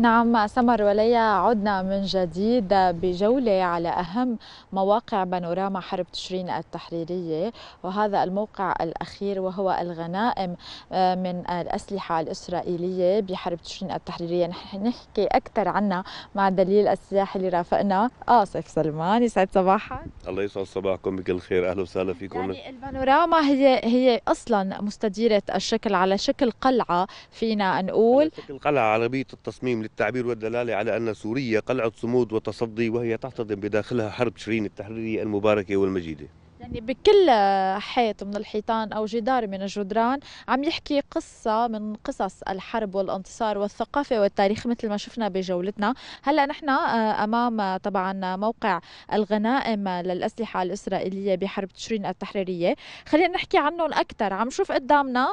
نعم سمر وليا عدنا من جديد بجولة على أهم مواقع بانوراما حرب تشرين التحريرية وهذا الموقع الأخير وهو الغنائم آه، من الأسلحة الإسرائيلية بحرب تشرين التحريرية نحن نحكي أكثر عنها مع دليل السياحي اللي رافقنا آصف سلمان يسعد صباحك الله يسعد صباحكم بكل خير أهلا وسهلا فيكم يعني البانوراما هي هي أصلا مستديرة الشكل على شكل قلعة فينا نقول شكل قلعة عربية التصميم التعبير والدلالة على أن سوريا قلعة صمود وتصدي وهي تحتضن بداخلها حرب تشرين التحريرية المباركة والمجيدة يعني بكل حيط من الحيطان او جدار من الجدران عم يحكي قصه من قصص الحرب والانتصار والثقافه والتاريخ مثل ما شفنا بجولتنا هلا نحن آه، امام آه، طبعا آه، موقع الغنائم للاسلحه الاسرائيليه بحرب تشرين التحريريه خلينا نحكي عنهم اكثر عم نشوف قدامنا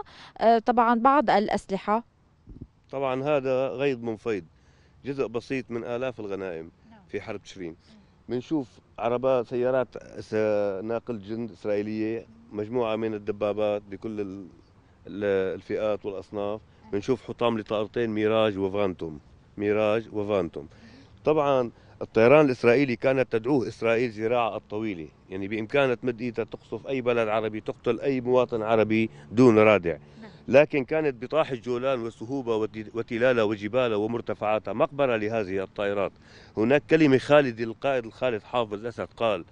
طبعا بعض الاسلحه طبعا هذا غيض فيض جزء بسيط من آلاف الغنائم نعم. في حرب تشرين بنشوف عربات سيارات ناقل جند إسرائيلية مجموعة من الدبابات بكل الفئات والأصناف بنشوف حطام لطائرتين ميراج وفانتوم ميراج وفانتوم طبعا الطيران الإسرائيلي كانت تدعوه إسرائيل زراعة الطويلة يعني بإمكانها تمد إيدها تقصف أي بلد عربي تقتل أي مواطن عربي دون رادع لكن كانت بطاح الجولان وسهوبة وتلالة وجبالة ومرتفعاتها مقبرة لهذه الطائرات هناك كلمة خالد القائد الخالد حافظ الأسد قال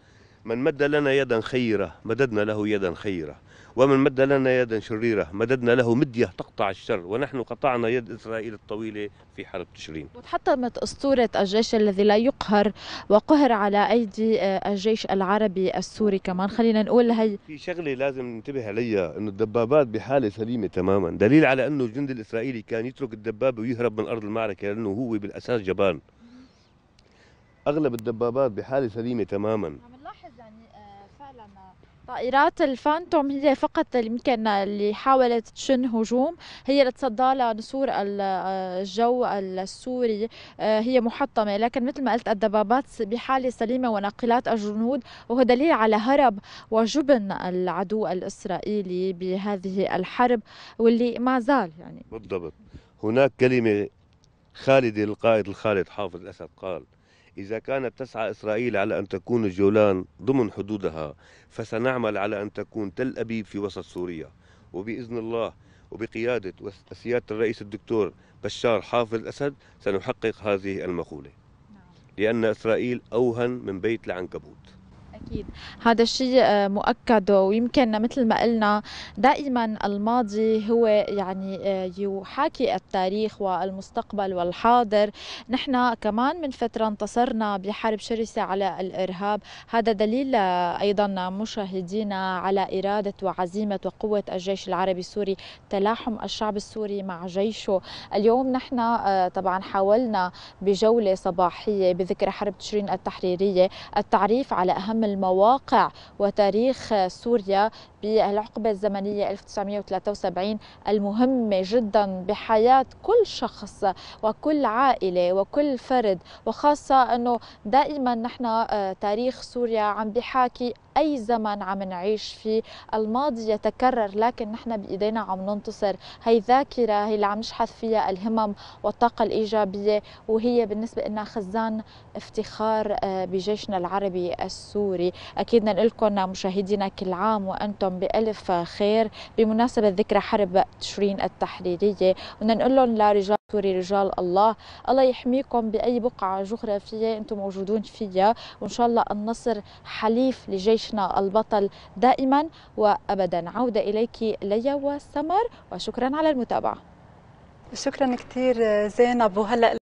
من مد لنا يدا خيرة مددنا له يدا خيرة ومن مد لنا يدا شريرة مددنا له مدية تقطع الشر ونحن قطعنا يد إسرائيل الطويلة في حرب تشرين وتحطمت أسطورة الجيش الذي لا يقهر وقهر على أيدي آه، الجيش العربي السوري كمان خلينا نقول هي في شغلة لازم ننتبه عليها أنه الدبابات بحالة سليمة تماما دليل على أنه الجندي الإسرائيلي كان يترك الدبابة ويهرب من أرض المعركة لأنه هو بالأساس جبان أغلب الدبابات بحالة سليمة تماما طائرات الفانتوم هي فقط يمكن اللي حاولت تشن هجوم هي اللي تصدى لنسور الجو السوري آه، هي محطمة لكن مثل ما قلت الدبابات بحالة سليمة وناقلات الجنود وهو دليل على هرب وجبن العدو الإسرائيلي بهذه الحرب واللي ما زال يعني بالضبط هناك كلمة خالدة للقائد الخالد حافظ الأسد قال إذا كانت تسعى إسرائيل على أن تكون الجولان ضمن حدودها فسنعمل على أن تكون تل أبيب في وسط سوريا وبإذن الله وبقيادة وسيادة الرئيس الدكتور بشار حافظ الأسد سنحقق هذه المقولة نعم. لأن إسرائيل أوهن من بيت العنكبوت أكيد هذا الشيء آه، مؤكد ويمكن مثل ما قلنا دائما الماضي هو يعني آه، يحاكي التاريخ والمستقبل والحاضر نحن كمان من فترة انتصرنا بحرب شرسة على الإرهاب هذا دليل آه، أيضا مشاهدينا على إرادة وعزيمة وقوة الجيش العربي السوري تلاحم الشعب السوري مع جيشه اليوم نحن طبعا حاولنا بجولة صباحية بذكرى حرب تشرين التحريرية التعريف على أهم المواقع وتاريخ سوريا بالعقبة الزمنية 1973 المهمة جدا بحياة كل شخص وكل عائلة وكل فرد وخاصة أنه دائما نحن آه، تاريخ سوريا عم بحاكي اي زمن عم نعيش فيه الماضي يتكرر لكن نحن بايدينا عم ننتصر هي ذاكره هي اللي عم نشحذ فيها الهمم والطاقه الايجابيه وهي بالنسبه لنا خزان افتخار آه، بجيشنا العربي السوري اكيد نقول لكم مشاهدينا كل عام وانتم بالف خير بمناسبه ذكرى حرب تشرين التحريريه ونقول لهم لرجال توري رجال الله الله يحميكم باي بقعه جغرافيه انتم موجودون فيها وان شاء الله النصر حليف لجيشنا البطل دائما وابدا عوده اليك ليا وسمر وشكرا على المتابعه شكرا كثير زينب وهلا